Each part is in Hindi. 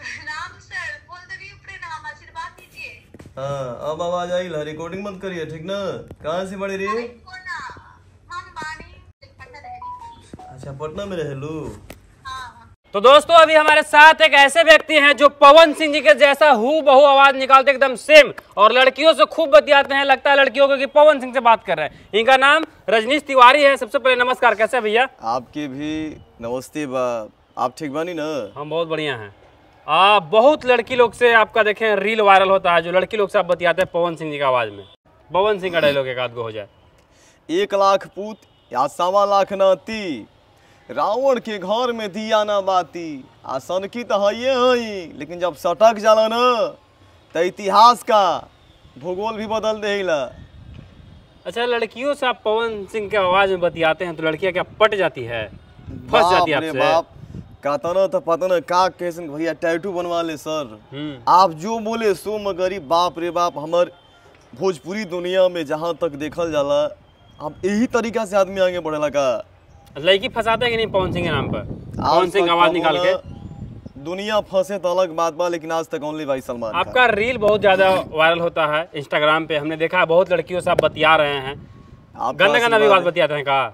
प्रणाम सर बोल तो प्रणाम आशीर्वाद दीजिए हाँ अब आवाज आई ला रिकॉर्डिंग मत करिए ठीक ना कहाँ से पढ़ रही अच्छा पटना में रह लू हाँ। तो दोस्तों अभी हमारे साथ एक ऐसे व्यक्ति हैं जो पवन सिंह जी के जैसा हु बहु आवाज निकालते एकदम सेम और लड़कियों से खूब बतियाते हैं लगता है लड़कियों को कि पवन सिंह से बात कर रहे हैं इनका नाम रजनीश तिवारी है सबसे पहले नमस्कार कैसे भैया आपकी भी नमस्ते आप ठीक बानी ना हम बहुत बढ़िया हैं आ, बहुत लड़की लोग से आपका देखें रील वायरल होता है जो लड़की लोग से आप बतियाते हैं पवन सिंह जी की आवाज़ में पवन सिंह का डायलॉग एक आध हो जाए एक लाख पूत या सवा लाख नाती रावण के घर में दिया ना बाती आसन की तो है हई लेकिन जब सटक जाला ना तो इतिहास का भूगोल भी बदल दे ला अच्छा लड़कियों से आप पवन सिंह के आवाज़ में बतियाते हैं तो लड़कियाँ क्या पट जाती है फंस जाती है आपसे कहता ना तो पता ना का कैसे भैया टैटू बनवा ले सर हम्म। आप जो बोले सो मगरी बाप रे बाप हमार भोजपुरी दुनिया में जहाँ तक देखल जाला अब यही तरीका से आदमी आगे बढ़े लगा लड़की फंसाते कि नहीं पवन सिंह के नाम पर पवन सिंह आवाज निकाल के दुनिया फंसे तो अलग बात बा लेकिन आज तक ओनली भाई सलमान आपका रील बहुत ज्यादा वायरल होता है इंस्टाग्राम पे हमने देखा है बहुत लड़कियों से आप बतिया रहे हैं गंदा गंदा भी बात बतियाते हैं कहा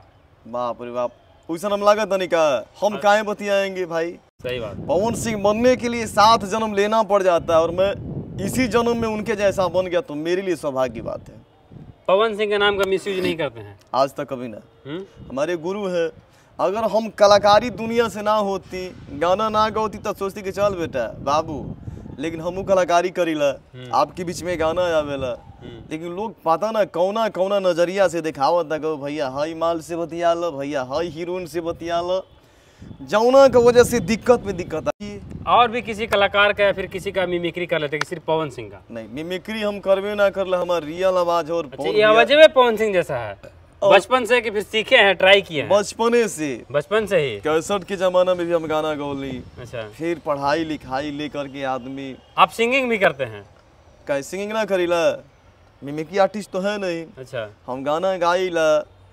बाप रे बाप वैसा हम लागत नहीं का हम हाँ। काहे बतियाएंगे भाई सही बात पवन सिंह बनने के लिए सात जन्म लेना पड़ जाता है और मैं इसी जन्म में उनके जैसा बन गया तो मेरे लिए सौभाग्य की बात है पवन सिंह के नाम का मिस नहीं करते हैं आज तक कभी ना हम्म? हमारे गुरु है अगर हम कलाकारी दुनिया से ना होती गाना ना गौती तो सोचती कि चल बेटा बाबू लेकिन हमू कलाकारी करी ला हम्म। आपके बीच में गाना आवेला लेकिन लोग पता ना कौना कौना नजरिया से देखावत ना भैया हई माल से लो भैया हई हीरोइन से लो जौना का वजह से दिक्कत में दिक्कत आई और भी किसी कलाकार का या फिर किसी का मिमिक्री कर लेते सिर्फ पवन सिंह का नहीं मिमिक्री हम करवे ना कर हमारा रियल आवाज और अच्छा, ये आवाज में पवन सिंह जैसा है बचपन से कि फिर सीखे हैं ट्राई किए बचपने से बचपन से ही कैसठ के जमाना में भी हम गाना गौली अच्छा फिर पढ़ाई लिखाई लेकर के आदमी आप सिंगिंग भी करते हैं सिंगिंग ना करीला मिमिकी आर्टिस्ट तो है नहीं अच्छा हम गाना गाई ला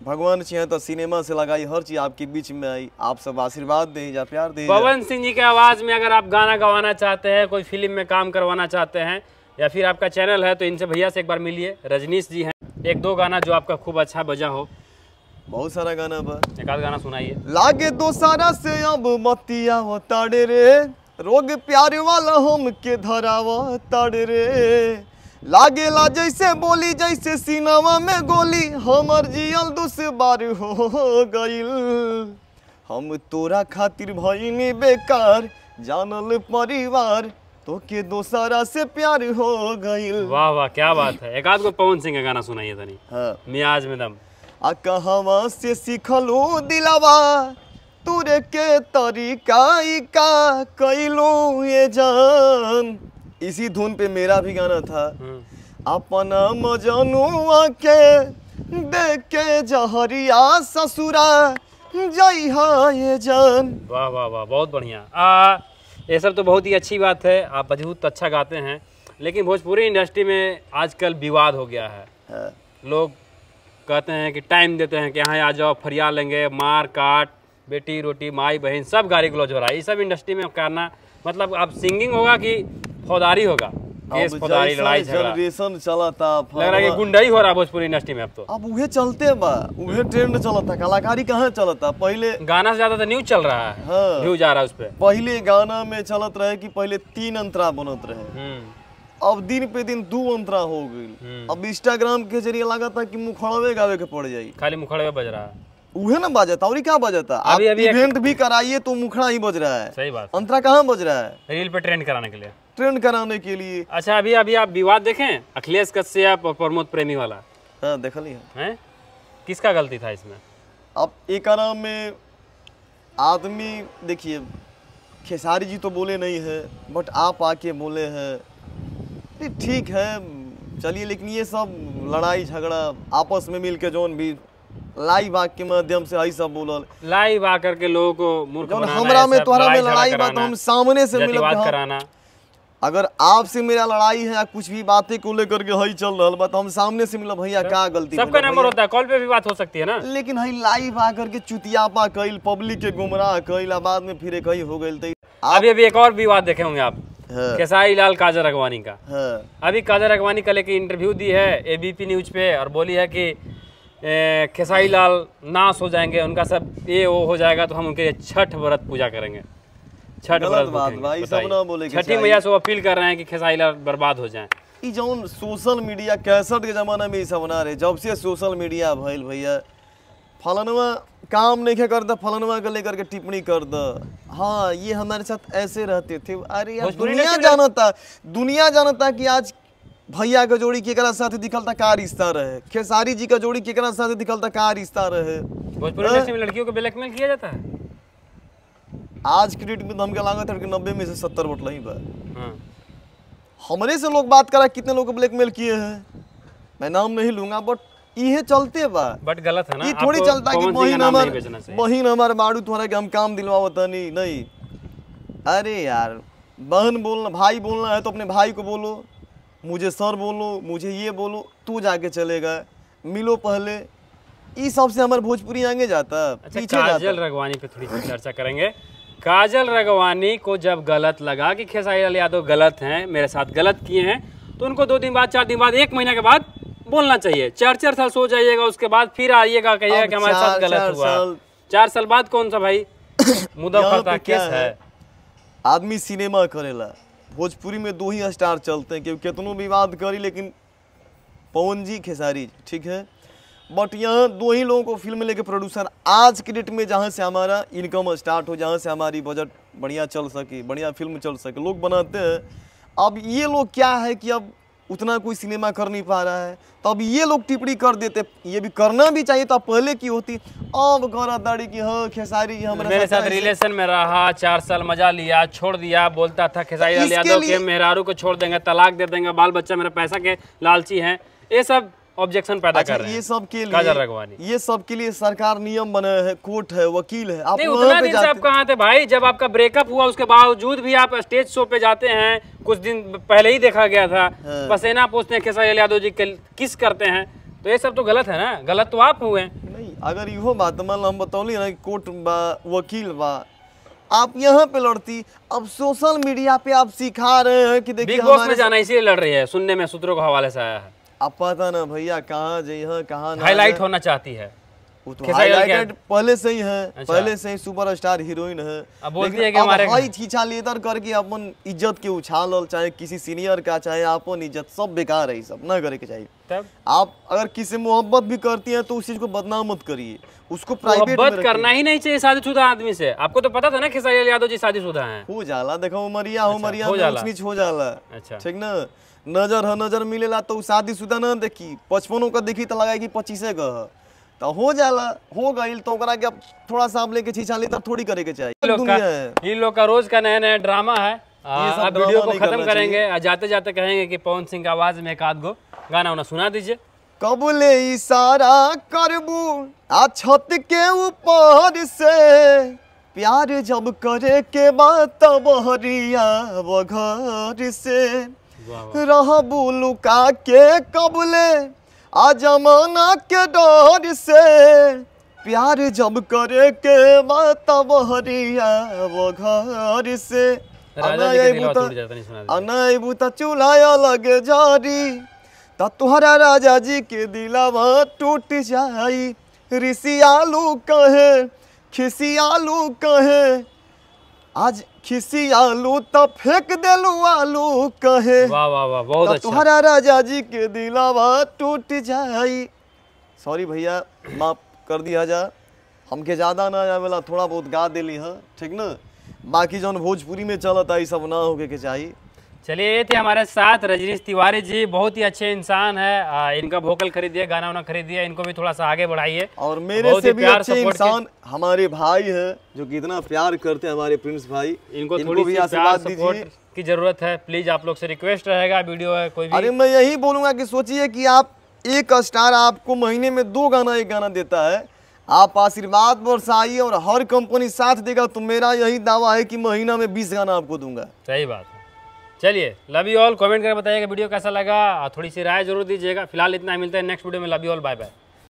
भगवान सिंह तो सिनेमा से लगाई हर चीज आपके बीच में आई आप सब आशीर्वाद दे जा प्यार दे पवन सिंह जी के आवाज में अगर आप गाना गवाना चाहते हैं कोई फिल्म में काम करवाना चाहते हैं या फिर आपका चैनल है तो इनसे भैया से एक बार मिलिए रजनीश जी हैं एक दो गाना जो आपका खूब अच्छा बजा हो बहुत सारा गाना बा एक आध गाना सुनाइए लागे दो सारा से अब मतिया होता रे रोग प्यारे वाला हम के धरावा तड़ रे लागे ला जैसे बोली जैसे सिनेमा में गोली हमर जियल दुस बार हो गईल हम तोरा खातिर भईनी बेकार जानल परिवार तो के दोसारा से प्यार हो गईल वाह वाह क्या बात है एक आध को पवन सिंह का गाना सुनाइए तनी हाँ। मियाज में दम आ कहवा से सीखलू दिलावा तुरे के तरीका का कैलू ये जान इसी धुन पे मेरा भी गाना था हम्म। अपना मजनुआ के देखे जहरिया ससुरा जय हाय जान वाह वाह वाह बहुत बढ़िया आ ये सब तो बहुत ही अच्छी बात है आप बहुत अच्छा गाते हैं लेकिन भोजपुरी इंडस्ट्री में आजकल विवाद हो गया है, हाँ। लोग कहते हैं कि टाइम देते हैं कि यहाँ आ जाओ फरिया लेंगे मार काट बेटी रोटी माई बहन सब गाड़ी गलौज हो रहा है ये सब इंडस्ट्री में करना मतलब अब सिंगिंग होगा कि फौदारी होगा केस फौदारी लड़ाई झगड़ा जनरेशन चलता लग रहा है गुंडाई हो रहा भोजपुरी इंडस्ट्री में अब तो अब वह चलते बा वह ट्रेंड चलता कलाकारी कहाँ चलता पहले गाना से ज्यादा तो न्यूज चल रहा है हाँ। न्यूज आ रहा है उस पर पहले गाना में चलत रहे की पहले तीन अंतरा बनत रहे हम्म। अब दिन पे दिन दू अंतरा हो गई हम्म। अब इंस्टाग्राम के जरिए लगा था की मुखड़वे गावे के पड़ जाये खाली मुखड़वे बज रहा है उहे ना बजता और क्या बजता आप इवेंट भी कराइए तो मुखड़ा ही बज रहा है सही बात अंतरा कहाँ बज रहा है रील पे ट्रेंड कराने के लिए ट्रेंड कराने के लिए अच्छा अभी अभी आप विवाद देखें अखिलेश कश्यप और प्रमोद प्रेमी वाला हाँ देख लिया है किसका गलती था इसमें अब एक में आदमी देखिए खेसारी जी तो बोले नहीं है बट आप आके बोले हैं ठीक है चलिए लेकिन ये सब लड़ाई झगड़ा आपस में मिल के जोन भी लाइव आग के माध्यम से आई सब बोल लाइव आकर के लोगों को मूर्ख बनाना हमरा में तोहरा में लड़ाई बात तो हम सामने से मिलत हाँ। कराना अगर आपसे मेरा लड़ाई है या कुछ भी बातें को लेकर के हई चल रहा तो हम सामने से मिला भैया हाँ। क्या गलती सबका नंबर होता है कॉल पे भी बात हो सकती है ना लेकिन हई लाइव आकर के चुतियापा कल पब्लिक के गुमराह कल बाद में फिर कही हो गए अभी अभी एक और विवाद देखे होंगे आप केसाई हाँ। लाल काजर अगवानी का हाँ। अभी काजर अगवानी का लेके इंटरव्यू दी है एबीपी न्यूज पे और बोली है की खेसाई लाल नाश हो जाएंगे उनका सब ये वो हो जाएगा तो हम उनके लिए छठ व्रत पूजा करेंगे छठ व्रत भाई सब ना बोले छठी मैया से अपील कर रहे हैं कि खेसारी बर्बाद हो जाए ई जौन सोशल मीडिया कैसेट के ज़माना में सब ना रहे जब से सोशल मीडिया भैल भैया फलनवा काम नहीं कर द फलनवा के लेकर के टिप्पणी कर द हाँ ये हमारे साथ ऐसे रहते थे अरे यार दुनिया जाना था दुनिया जाना था कि आज भैया का जोड़ी केकरा साथ दिखलता का रिश्ता रहे खेसारी जी का जोड़ी केकरा साथ दिखलता का रिश्ता रहे भोजपुरी में हाँ? लड़कियों को ब्लैकमेल किया जाता है आज के डेट में तो हमके लागत है कि नब्बे में से सत्तर वोट लही बा हाँ। हमरे से लोग बात करा कितने लोग ब्लैकमेल किए हैं मैं नाम नहीं लूंगा बट ये चलते बा बट गलत है ना ये थोड़ी चलता कि महीन हमार महीन हमार मारू तुम्हारा कि हम काम दिलवाओ तनी नहीं अरे यार बहन बोलना भाई बोलना है तो अपने भाई को बोलो मुझे सर बोलो मुझे ये बोलो तू जाके चलेगा मिलो पहले ये सबसे हमारे भोजपुरी आगे जाता अच्छा, पीछे काजल रगवानी पे थोड़ी चर्चा करेंगे काजल रगवानी को जब गलत लगा कि खेसारी लाल यादव गलत हैं मेरे साथ गलत किए हैं तो उनको दो दिन बाद चार दिन बाद एक महीने के बाद बोलना चाहिए चार चार साल सो जाइएगा उसके बाद फिर आइएगा कहिएगा कि हमारे साथ गलत हुआ चार साल बाद कौन सा भाई मुद्दा केस है आदमी सिनेमा करेला भोजपुरी में दो ही स्टार चलते हैं क्योंकि कितनों विवाद करी लेकिन पवन जी खेसारी ठीक है बट यहाँ दो ही लोगों को फिल्म लेके प्रोड्यूसर आज के डेट में जहाँ से हमारा इनकम स्टार्ट हो जहाँ से हमारी बजट बढ़िया चल सके बढ़िया फिल्म चल सके लोग बनाते हैं अब ये लोग क्या है कि अब उतना कोई सिनेमा कर नहीं पा रहा है तो अब ये लोग टिप्पणी कर देते ये भी करना भी चाहिए तो पहले की होती अब गौरा दाड़ी की हाँ खेसारी हमारे मेरे साथ रिलेशन में रहा चार साल मजा लिया छोड़ दिया बोलता था खेसारी तो यादव के मेहरारू को छोड़ देंगे तलाक दे देंगे बाल बच्चा मेरा पैसा के लालची है ये सब ऑब्जेक्शन पैदा अच्छा, कर रहे हैं ये सब के लिए काजल रगवानी ये सब के लिए सरकार नियम बने है कोर्ट है वकील है आप उतना दिन से आप कहाँ थे भाई जब आपका ब्रेकअप हुआ उसके बावजूद भी आप स्टेज शो पे जाते हैं कुछ दिन पहले ही देखा गया था पसेना हाँ। पोछते हैं खेसारी यादव जी किस करते हैं तो ये सब तो गलत है ना गलत तो आप हुए नहीं अगर यो बात तो मान हम बतौली ना कोर्ट बा वकील बा आप यहाँ पे लड़ती अब सोशल मीडिया पे आप सिखा रहे हैं कि देखिए बिग बॉस में जाना इसीलिए लड़ रही है सुनने में सूत्रों के हवाले से आया है अब पता ना भैया कहाँ जइह कहाँ हाईलाइट होना चाहती है तो हाईलाइटेड पहले से ही है अच्छा। पहले से ही सुपर स्टार हीरोइन है अब बोलती है कि हमारे भाई छीछा लेदर करके अपन इज्जत के उछाल चाहे किसी सीनियर का चाहे अपन इज्जत सब बेकार है सब ना करे के चाहिए तब आप अगर किसी मोहब्बत भी करती हैं तो उस चीज को बदनाम मत करिए उसको प्राइवेट में करना ही नहीं चाहिए शादीशुदा आदमी से आपको तो पता था ना खेसारी यादव जी शादीशुदा हैं हो जाला देखो मरिया अच्छा, हो मरिया हो जाला अच्छा। ठीक ना नजर है नजर मिले ला तो शादीशुदा ना देखी पचपनों का देखी तो लगाई कि पच्चीसे का तो हो जाला हो गई तो थोड़ा सा आप लेके छिछाली तब तो थोड़ी करे के चाहिए ये लोग का रोज का नया नया ड्रामा है अब वीडियो को खत्म करेंगे जाते जाते कहेंगे कि पवन सिंह की आवाज़ में एक आध गो गाना उना सुना दीजिए कबूले इशारा करबू आ छत के ऊपर से प्यार जब करे के बात बहरिया घर से रह लुका के कबूले आ जमाना के डर से प्यार जब करे के बात बहरिया घर से चूल्हा राजा जी के दिलावा टूट जाई ऋषि आलू कहे खिसी आलू कहे आज खिसी आलू तो फेंक आलू कहे अच्छा। तुम्हारा राजा जी के दिलावा टूट जाई सॉरी भैया माफ कर दिया जा हमके ज्यादा ना थोड़ा बहुत गा दिली है हाँ? ठीक ना बाकी जो भोजपुरी में चलत ये सब ना होके के चाहिए चलिए ये थे हमारे साथ रजनीश तिवारी जी बहुत ही अच्छे इंसान है आ, इनका भोकल खरीदिए गाना वाना खरीदिए इनको भी थोड़ा सा आगे बढ़ाइए और मेरे से भी अच्छे इंसान हमारे भाई है जो कि इतना प्यार करते हैं हमारे प्रिंस भाई इनको, इनको थोड़ी इनको भी प्यार सपोर्ट की जरूरत है प्लीज आप लोग से रिक्वेस्ट रहेगा वीडियो है कोई भी अरे मैं यही बोलूंगा की सोचिए की आप एक स्टार आपको महीने में दो गाना एक गाना देता है आप आशीर्वाद बरसाइए और हर कंपनी साथ देगा तो मेरा यही दावा है कि महीना में बीस गाना आपको दूंगा सही बात है चलिए लव यू ऑल कमेंट करके बताइएगा वीडियो कैसा लगा और थोड़ी सी राय जरूर दीजिएगा फिलहाल इतना मिलता है नेक्स्ट वीडियो में love you all bye bye